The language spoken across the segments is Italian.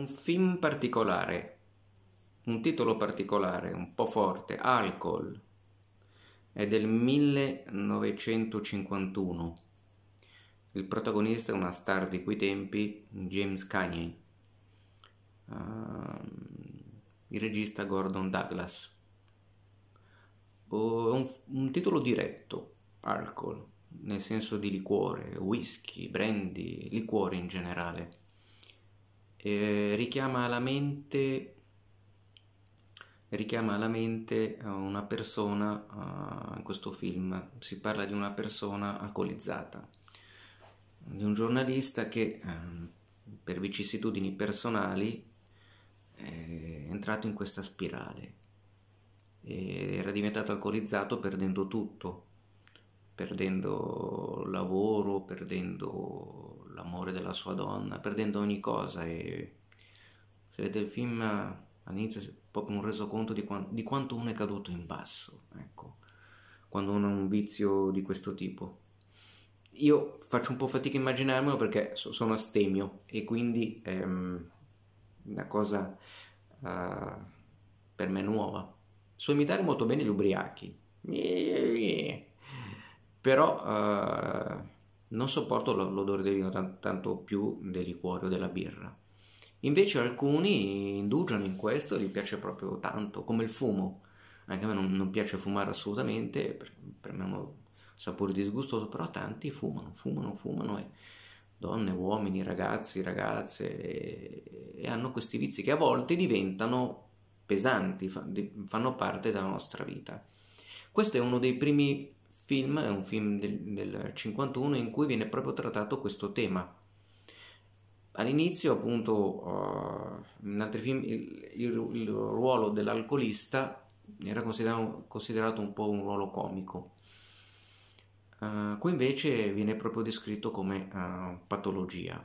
un film particolare, un titolo particolare, un po' forte, Alcol, è del 1951. Il protagonista è una star di quei tempi, James Cagney, Uh, il regista Gordon Douglas. Oh, un, un titolo diretto, alcol, nel senso di liquore, whisky, brandy, liquore in generale eh, richiama alla mente richiama alla mente una persona, uh, in questo film si parla di una persona alcolizzata, di un giornalista che um, per vicissitudini personali è entrato in questa spirale, e era diventato alcolizzato perdendo tutto, perdendo lavoro, perdendo l'amore della sua donna, perdendo ogni cosa e se vedete il film all'inizio è proprio un resoconto di, qua- di quanto uno è caduto in basso, ecco, quando uno ha un vizio di questo tipo. Io faccio un po' fatica a immaginarmelo perché so- sono astemio e quindi è ehm, una cosa uh, per me nuova. So imitare molto bene gli ubriachi, eh, eh, però... Uh, non sopporto l'odore del vino, tanto più del liquore o della birra. Invece alcuni indugiano in questo e gli piace proprio tanto, come il fumo. Anche a me non, non piace fumare assolutamente, per, per me è un sapore disgustoso, però tanti fumano, fumano, fumano e donne, uomini, ragazzi, ragazze e, e hanno questi vizi che a volte diventano pesanti, fa, di, fanno parte della nostra vita. Questo è uno dei primi film, è un film del, del 51 in cui viene proprio trattato questo tema. All'inizio appunto uh, in altri film il, il, il ruolo dell'alcolista era considerato, considerato, un po' un ruolo comico. Uh, qui invece viene proprio descritto come uh, patologia.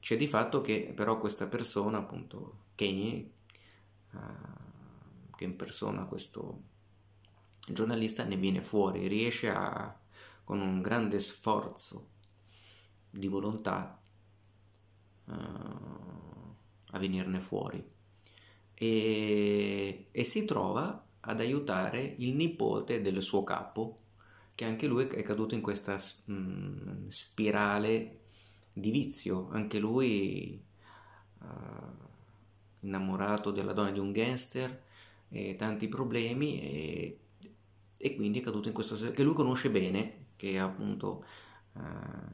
C'è di fatto che però questa persona, appunto Kenny, che impersona questo il giornalista ne viene fuori, riesce a, con un grande sforzo di volontà uh, a venirne fuori e, e si trova ad aiutare il nipote del suo capo che anche lui è caduto in questa mh, mm, spirale di vizio, anche lui uh, innamorato della donna di un gangster e tanti problemi e e quindi è caduto in questa che lui conosce bene, che appunto eh,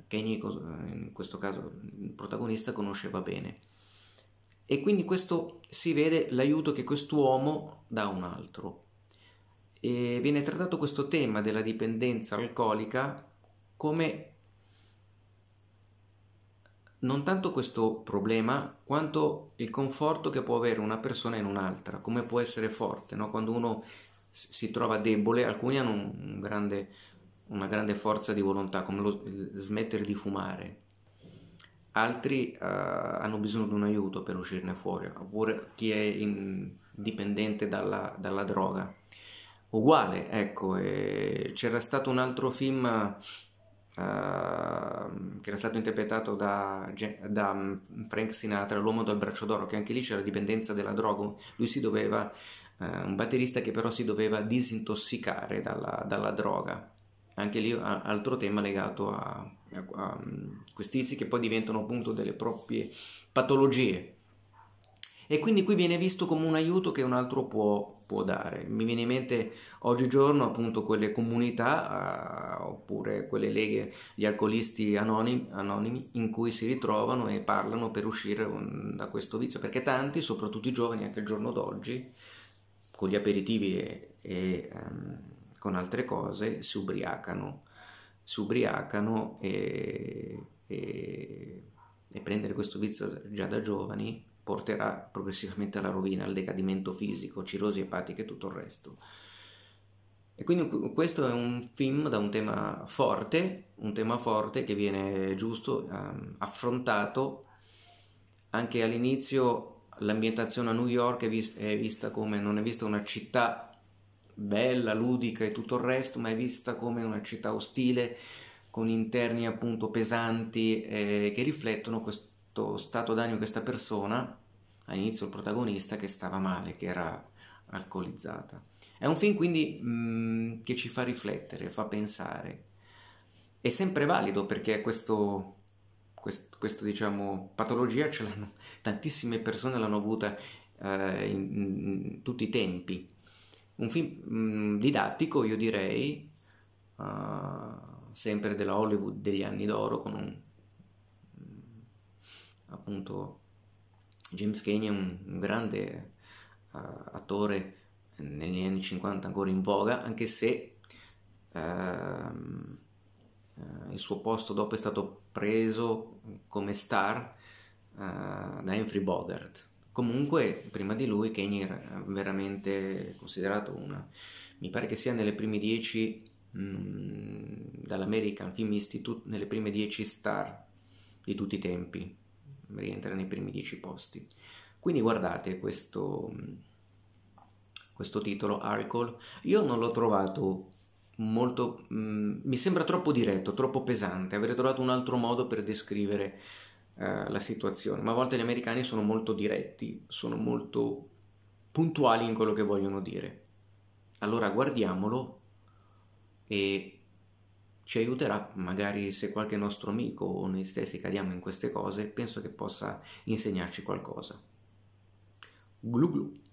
Kenny, in questo caso il protagonista, conosceva bene. E quindi questo si vede l'aiuto che quest'uomo dà a un altro. E viene trattato questo tema della dipendenza alcolica come non tanto questo problema quanto il conforto che può avere una persona in un'altra, come può essere forte, no? quando uno si trova debole, alcuni hanno un grande, una grande forza di volontà, come lo, smettere di fumare, altri uh, hanno bisogno di un aiuto per uscirne fuori, oppure chi è in, dipendente dalla, dalla, droga. Uguale, ecco, eh, c'era stato un altro film uh, che era stato interpretato da, da mm, Frank Sinatra, L'uomo dal braccio d'oro, che anche lì c'era dipendenza dalla droga, lui si doveva eh, un batterista che però si doveva disintossicare dalla, dalla droga. Anche lì altro tema legato a, a, a mm, questi tizi che poi diventano appunto delle proprie patologie. E quindi qui viene visto come un aiuto che un altro può, può dare. Mi viene in mente oggigiorno appunto quelle comunità eh, oppure quelle leghe, gli alcolisti anonimi, anonimi, in cui si ritrovano e parlano per uscire un, da questo vizio, perché tanti, soprattutto i giovani anche il giorno d'oggi, con gli aperitivi e, e um, con altre cose si ubriacano, si ubriacano e, e, e prendere questo vizio già da giovani porterà progressivamente alla rovina, al decadimento fisico, cirrosi epatiche e tutto il resto. E quindi questo è un film da un tema forte, un tema forte che viene giusto um, affrontato anche all'inizio l'ambientazione a New York è, vis- è vista come non è vista una città bella, ludica e tutto il resto, ma è vista come una città ostile con interni appunto pesanti eh, che riflettono questo stato d'animo di questa persona, all'inizio il protagonista che stava male, che era alcolizzata. È un film quindi mh, mm, che ci fa riflettere, fa pensare. È sempre valido perché questo quest, questa diciamo, patologia ce l'hanno tantissime persone l'hanno avuta eh, in, in, tutti i tempi un film mh, mm, didattico io direi uh, sempre della Hollywood degli anni d'oro con un, mm, appunto James Cain un, un grande uh, attore eh, negli anni 50 ancora in voga anche se uh, eh, il suo posto dopo è stato preso come star eh, da Humphrey Bogart. Comunque, prima di lui, Kenny era veramente considerato una. Mi pare che sia nelle prime 10 mm, dall'American Film Institute, nelle prime 10 star di tutti i tempi, rientra nei primi 10 posti. Quindi guardate questo, questo titolo, Alcohol. Io non l'ho trovato molto... Mh, mm, mi sembra troppo diretto, troppo pesante, avrei trovato un altro modo per descrivere eh, la situazione, ma a volte gli americani sono molto diretti, sono molto puntuali in quello che vogliono dire. Allora guardiamolo e ci aiuterà, magari se qualche nostro amico o noi stessi cadiamo in queste cose, penso che possa insegnarci qualcosa. Glu glu.